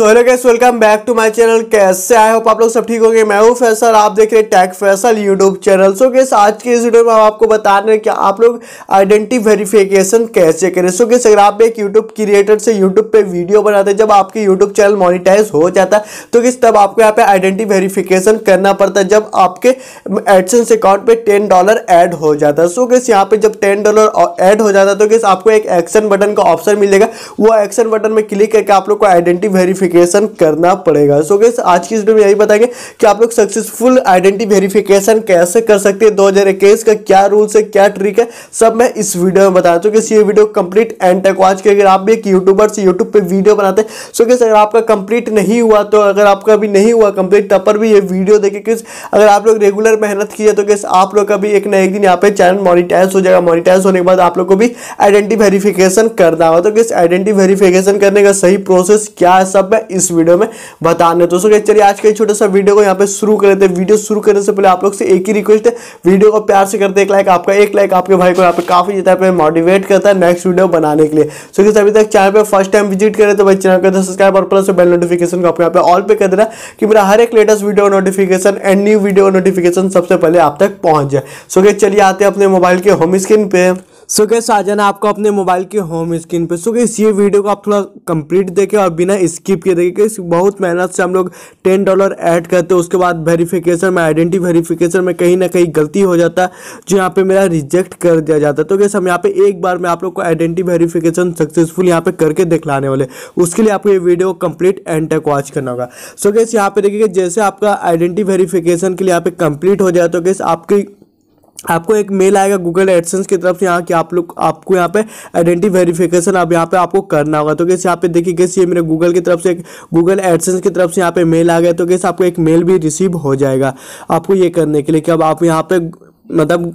so hello guys welcome back to my channel कैसे I hope आप लोग सब ठीक होंगे मैं हूं फैसल आप देख रहे हैं Tech Faisal YouTube channel so guys आज के इस वीडियो में हम आपको बता रहे हैं कि आप लोग आइडेंटिटी वेरिफिकेशन कैसे करें सो गैस अगर आप एक यूट्यूब क्रिएटर से यूट्यूब पे वीडियो बनाते हैं जब आपके यूट्यूब चैनल मोनिटाइज हो जाता है तो किस तब आपको यहाँ पे आइडेंटिटी वेरिफिकेशन करना पड़ता है जब आपके एडसेंस अकाउंट पर टेन डॉलर एड हो जाता है सो गैस यहाँ पे जब टेन डॉलर एड हो जाता है तो गैस आपको एक एक्शन बटन का ऑप्शन मिलेगा वो एक्शन बटन में क्लिक करके आप लोग को आइडेंटिटी वेरीफिक वेरिफिकेशन करना पड़ेगा सो गैस आज की वीडियो में यही बताएंगे कि आप लोग सक्सेसफुल आइडेंटिटी वेरिफिकेशन कैसे कर सकते हैं 2021 का क्या रूल्स है क्या ट्रिक है सब मैं इस वीडियो में बताया तो गैस ये वीडियो कंप्लीट एंड तक वॉच अगर आप भी एक यूट्यूबर से यूट्यूब पर वीडियो बनाते हैं सो गैस अगर आपका कंप्लीट नहीं हुआ तो अगर आपका अभी नहीं हुआ कंप्लीट तब पर भी ये वीडियो देखे किस अगर आप लोग रेगुलर मेहनत किए तो गैस आप लोग का भी एक ना एक दिन यहाँ पे चैनल मोनिटाइज हो जाएगा मोनिटाइज होने के बाद आप लोग को भी आइडेंटिटी वेरिफिकेशन करना होगा तो गैस आइडेंटिटी वेरिफिकेशन करने का सही प्रोसेस क्या है सब मैं इस वीडियो में बताने दोस्तों चलिए आज का छोटा सा वीडियो को यहाँ पे शुरू कर लेते हैं वीडियो शुरू करने से पहले आप लोग से एक ही रिक्वेस्ट है वीडियो को प्यार से करते एक लाइक आपका एक लाइक आपके भाई को यहाँ पे काफी ज्यादा मोटिवेट करता है नेक्स्ट वीडियो बनाने के लिए सो किस अभी तक चैनल पर फर्स्ट टाइम विजिट करें तो भाई चैनल को सब्सक्राइब तो और प्लस बेल नोटिफिकेशन को आप यहाँ पे ऑल पे कर देना कि मेरा हर एक latest video notification and new video notification सबसे पहले आप तक पहुंच जाए सो चलिए आते हैं अपने मोबाइल के होम स्क्रीन पे सो गैस आ जाना आपको अपने मोबाइल के होम स्क्रीन पे सो गैस ये वीडियो को आप थोड़ा कंप्लीट देखें और बिना स्किप के देखें क्योंकि बहुत मेहनत से हम लोग टेन डॉलर ऐड करते हैं उसके बाद वेरिफिकेशन में आइडेंटिटी वेरिफिकेशन में कहीं ना कहीं गलती हो जाता है जो यहाँ पे मेरा रिजेक्ट कर दिया जाता है तो गैस हम यहाँ पे एक बार में आप लोग को आइडेंटिटी वेरीफिकेशन सक्सेसफुल यहाँ पे करके दिखलाने वाले उसके लिए आपको ये वीडियो कंप्लीट एंड तक वॉच करना होगा सो गैस यहाँ पे देखिए जैसे आपका आइडेंटिटी वेरीफिकेशन के लिए यहाँ पे कंप्लीट हो जाए तो गैस आपकी आपको एक मेल आएगा गूगल एडसेंस की तरफ से यहाँ कि आप लोग आपको यहाँ पे आइडेंटी वेरिफिकेशन अब यहाँ पे आपको करना होगा तो कैसे यहाँ पे देखिए कैसे ये मेरे गूगल की तरफ से एक गूगल एडसेंस की तरफ से यहाँ पे मेल आ गया तो कैसे आपको एक मेल भी रिसीव हो जाएगा आपको ये करने के लिए कि अब आप यहाँ पे मतलब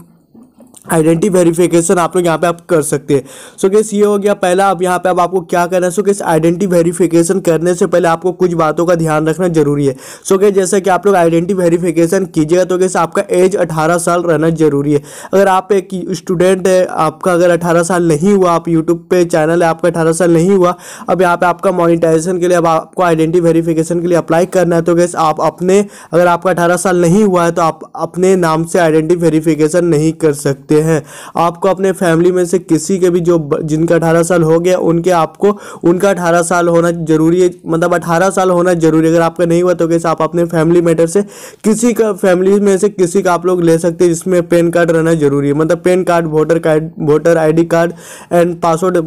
आइडेंटी वेरिफिकेशन आप लोग यहाँ पे आप कर सकते हैं सो गैस ये हो गया पहला अब यहाँ पे अब आपको क्या करना है सो केस आइडेंटी वेरिफिकेशन करने से पहले आपको कुछ बातों का ध्यान रखना जरूरी है सो केस जैसे कि आप लोग आइडेंटी वेरिफिकेशन कीजिएगा तो कैसे आपका एज 18 साल रहना जरूरी है अगर आप एक स्टूडेंट है आपका अगर अठारह साल नहीं हुआ आप यूट्यूब पर चैनल है आपका अठारह साल नहीं हुआ अब यहाँ पर आपका मोनिटाइजेशन के लिए अब आपको आइडेंटी वेरीफिकेशन के लिए अप्लाई करना है तो कैसे आप अपने अगर आपका अठारह साल नहीं हुआ है तो आप अपने नाम से आइडेंटी वेरीफिकेशन नहीं कर सकते सकते हैं आपको अपने फैमिली में से किसी के भी जो जिनका अठारह साल हो गया उनके आपको उनका अठारह साल होना जरूरी है मतलब अठारह साल होना जरूरी है अगर आपका नहीं हुआ तो कैसे आप अपने फैमिली मैटर से किसी का फैमिली में से किसी का आप लोग ले सकते हैं जिसमें पेन कार्ड रहना जरूरी है मतलब PAN card voter card voter I card and password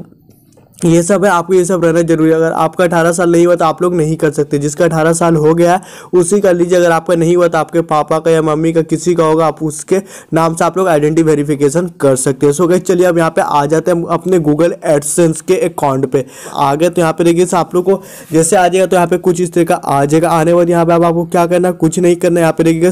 ये सब है आपको ये सब रहना जरूरी है अगर आपका अठारह साल नहीं हुआ तो आप लोग नहीं कर सकते जिसका अठारह साल हो गया है उसी कर लीजिए अगर आपका नहीं हुआ तो आपके पापा का या मम्मी का किसी का होगा आप उसके नाम से आप लोग आइडेंटी वेरिफिकेशन कर सकते हैं सो गई चलिए अब यहाँ पे आ जाते हैं अपने गूगल एडसेंस के अकाउंट पर आ गए तो यहाँ पे देखिए आप लोग को जैसे आ जाएगा तो यहाँ पर कुछ इस तरह का आ जाएगा आने वाले यहाँ पर अब आपको क्या करना कुछ नहीं करना यहाँ पे देखिएगा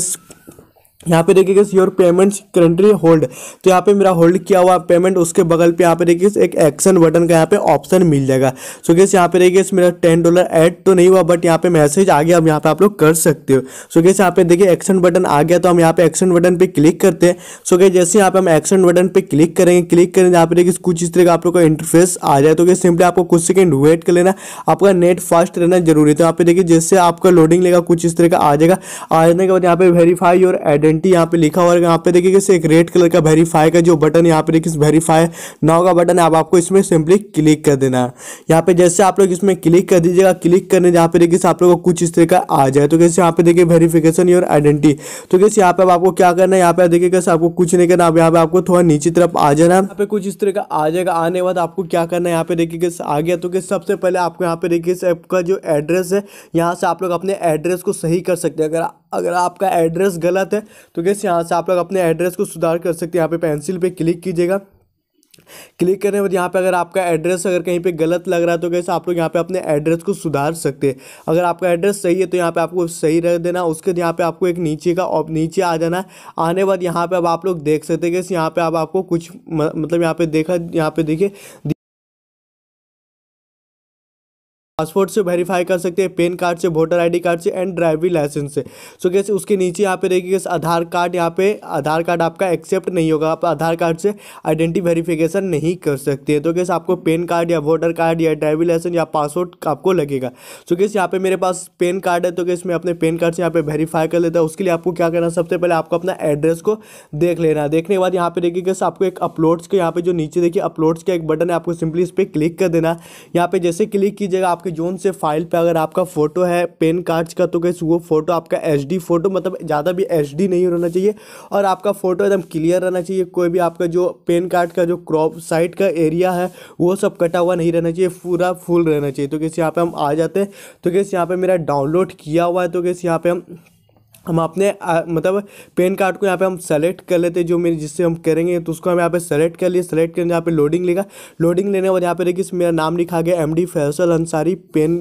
यहाँ पे देखिएगा योर पेमेंट्स करंटली होल्ड तो यहाँ पे मेरा होल्ड किया हुआ पेमेंट उसके बगल पे यहाँ पे देखिए एक एक्शन बटन का यहाँ पे ऑप्शन मिल जाएगा सो गैस यहाँ पे देखिए मेरा टेन डॉलर ऐड तो नहीं हुआ बट यहाँ पे मैसेज आ गया अब यहाँ पे आप लोग कर सकते हो सो गैस यहाँ पे देखिए एक्शन बटन आ गया तो हम यहाँ पे एक्शन बटन पे क्लिक करते हैं सो so, जैसे यहाँ पे हम एक्शन बटन पे क्लिक करेंगे क्लिक करेंगे यहाँ पे देखिए कुछ इस तरह का आप लोग का इंटरफेस आ जाए तो गैस सिंपली आपको कुछ सेकेंड वेट कर लेना आपका नेट फास्ट रहना जरूरी है तो यहाँ पे देखिए जैसे आपका लोडिंग लेगा कुछ इस तरह का आ जाएगा आ जाने के बाद यहाँ पे वेरीफाई योर एडेंट गारंटी यहाँ पे लिखा हुआ है यहाँ पे देखिए किसी एक रेड कलर का वेरीफाई का जो बटन यहाँ पे देखिए वेरीफाई नाव का बटन है अब आपको इसमें सिंपली क्लिक कर देना है यहाँ पे जैसे आप लोग इसमें क्लिक कर दीजिएगा क्लिक करने जहाँ पे देखिए आप लोग को कुछ इस तरह का आ जाए तो कैसे यहाँ पे देखिए वेरीफिकेशन योर आइडेंटिटी तो कैसे यहाँ पे अब आपको क्या करना है यहाँ पे देखिए कैसे आपको कुछ नहीं करना अब यहाँ पे आपको थोड़ा नीचे तरफ आ जाना यहाँ पे कुछ इस तरह का आ जाएगा आने बाद आपको क्या करना है यहाँ पे देखिए कैसे आ गया तो कैसे सबसे पहले आपको यहाँ पे देखिए ऐप का जो एड्रेस है यहाँ से आप लोग अपने एड्रेस को सही कर सकते हैं अगर अगर आपका एड्रेस गलत है तो कैसे यहाँ से आप लोग अपने एड्रेस को सुधार कर सकते हैं यहाँ पे पेंसिल पे क्लिक कीजिएगा क्लिक करने के बाद यहाँ पे अगर आपका एड्रेस अगर कहीं पे गलत लग रहा है तो कैसे आप लोग यहाँ पे अपने एड्रेस को सुधार सकते हैं अगर आपका एड्रेस सही है तो यहाँ पे आपको सही रख देना उसके बाद यहाँ पे आपको एक नीचे का और नीचे आ जाना आने बाद यहाँ पे अब आप लोग देख सकते हैं कैसे यहाँ पे अब आपको कुछ मतलब यहाँ पे देखा यहाँ पे देखिए पासपोर्ट से वेरीफाई कर सकते हैं पेन कार्ड से वोटर आईडी कार्ड से एंड ड्राइविंग लाइसेंस से सो कैसे उसके नीचे यहाँ पे रहेगी गैस आधार कार्ड यहाँ पे आधार कार्ड आपका एक्सेप्ट नहीं होगा आप आधार कार्ड से आइडेंटिटी वेरिफिकेशन नहीं कर सकते हैं तो कैसे आपको पेन कार्ड या वोटर कार्ड या ड्राइविंग लाइसेंस या पासपोर्ट आपको लगेगा सो कैसे यहाँ पे मेरे पास पेन कार्ड है तो कैसे मैं अपने पेन कार्ड से यहाँ पे वेरीफाई कर लेता हूँ उसके लिए आपको क्या करना सबसे पहले आपको अपना एड्रेस को देख लेना देखने के बाद यहाँ पे देखिए कैसे आपको एक अपलोड्स के यहाँ पे जो नीचे देखिए अपलोड्स का एक बटन है आपको सिंपली इस पर क्लिक कर देना यहाँ पे जैसे क्लिक कीजिएगा आपके जोन से फाइल पे अगर आपका फोटो है पेन कार्ड्स का तो कैसे वो फोटो आपका एच फोटो मतलब ज़्यादा भी एच नहीं रहना चाहिए और आपका फोटो एकदम क्लियर रहना चाहिए कोई भी आपका जो पेन कार्ड का जो क्रॉप साइड का एरिया है वो सब कटा हुआ नहीं रहना चाहिए पूरा फुल रहना चाहिए तो कैसे यहाँ पर हम आ जाते हैं तो कैसे यहाँ पर मेरा डाउनलोड किया हुआ है तो कैसे यहाँ पर हम हम अपने मतलब पेन कार्ड को यहाँ पे हम सेलेक्ट कर लेते हैं जो मेरे जिससे हम करेंगे तो उसको हम यहाँ पे सेलेक्ट कर लिए सेलेक्ट करने यहाँ पे लोडिंग लेगा लोडिंग लेने के बाद यहाँ पे देखिए मेरा नाम लिखा गया M D Faisal Ansari PAN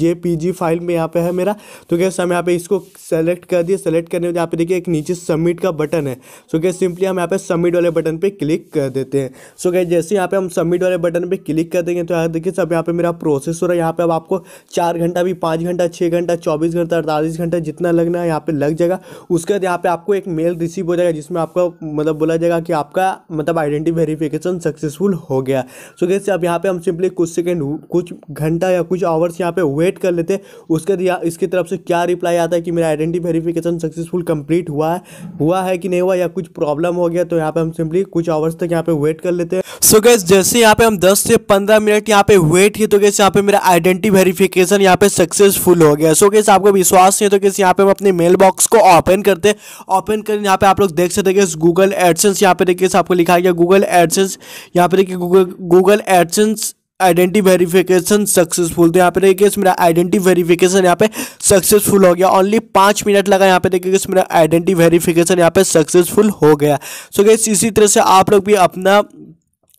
J P G file में यहाँ पे है मेरा तो कैसे हम यहाँ पे इसको सेलेक्ट कर दिए सेलेक्ट करने के बाद यहाँ पे देखिए एक नीचे सबमिट का बटन है सो क्या सिंपली हम यहाँ पे सबमिट वाले बटन पर क्लिक कर देते हैं सो क्या जैसे यहाँ पे हम सबमिट वाले बटन पर क्लिक कर देंगे तो यहाँ देखिए सब यहाँ पे मेरा प्रोसेस हो रहा है यहाँ पे अब आपको चार घंटा भी पाँच घंटा छः घंटा चौबीस घंटा अड़तालीस घंटा जितना लगना है यहाँ पे लग जाएगा उसके बाद यहाँ पे आपको एक मेल रिसीव हो जाएगा जिसमें आपका मतलब बोला जाएगा कि आपका मतलब आइडेंटी वेरीफिकेशन सक्सेसफुल हो गया सो so, कैसे अब यहाँ पे हम सिंपली कुछ सेकेंड कुछ घंटा या कुछ आवर्स यहाँ पे वेट कर लेते हैं उसके बाद इसकी तरफ से क्या रिप्लाई आता है कि मेरा आइडेंटी वेरीफिकेशन सक्सेसफुल कंप्लीट हुआ है हुआ है कि नहीं हुआ या कुछ प्रॉब्लम हो गया तो यहाँ पे हम सिंपली कुछ आवर्स तक यहाँ पे वेट कर लेते हैं सो गैस जैसे यहाँ पे हम 10 से 15 मिनट यहाँ पे वेट किए तो कैसे यहाँ पे मेरा आइडेंटी वेरिफिकेशन यहाँ पे सक्सेसफुल हो गया सो so, कैसे आपको विश्वास नहीं तो कैसे यहाँ पे हम अपने मेल बॉक्स बॉक्स को ओपन करते ओपन कर यहाँ पे आप लोग देख सकते हैं गूगल एडसेंस यहाँ पे देखिए आपको लिखा गया गूगल एडसेंस यहाँ पे देखिए Google Google AdSense identity verification successful तो यहाँ पे देखिए मेरा आइडेंटी वेरिफिकेशन यहाँ पे सक्सेसफुल हो गया ओनली पाँच मिनट लगा यहाँ पे देखिए मेरा आइडेंटी वेरिफिकेशन यहाँ पे सक्सेसफुल हो गया सो so गैस इसी तरह से आप लोग भी अपना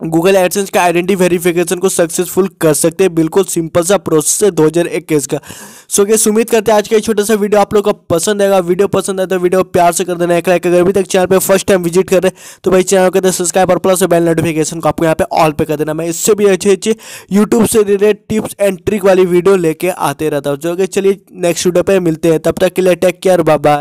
गूगल एडसेंस का आइडेंटी वेरिफिकेशन को सक्सेसफुल कर सकते हैं बिल्कुल सिंपल सा प्रोसेस है दो हजार इक्कीस का सो so, उम्मीद करते हैं आज का ये छोटा सा वीडियो आप लोग को पसंद आएगा वीडियो पसंद आए तो वीडियो प्यार से कर देना एक लाइक अगर अभी तक चैनल पे फर्स्ट टाइम विजिट कर रहे हैं तो भाई चैनल के अंदर सब्सक्राइब और प्लस बेल नोटिफिकेशन को आपको यहाँ पे ऑल पे कर देना मैं इससे भी अच्छे अच्छे यूट्यूब से रिलेटेड टिप्स एंड ट्रिक वाली वीडियो लेके आते रहता हूँ जो कि चलिए नेक्स्ट वीडियो पर मिलते हैं तब तक के लिए टेक केयर बाबा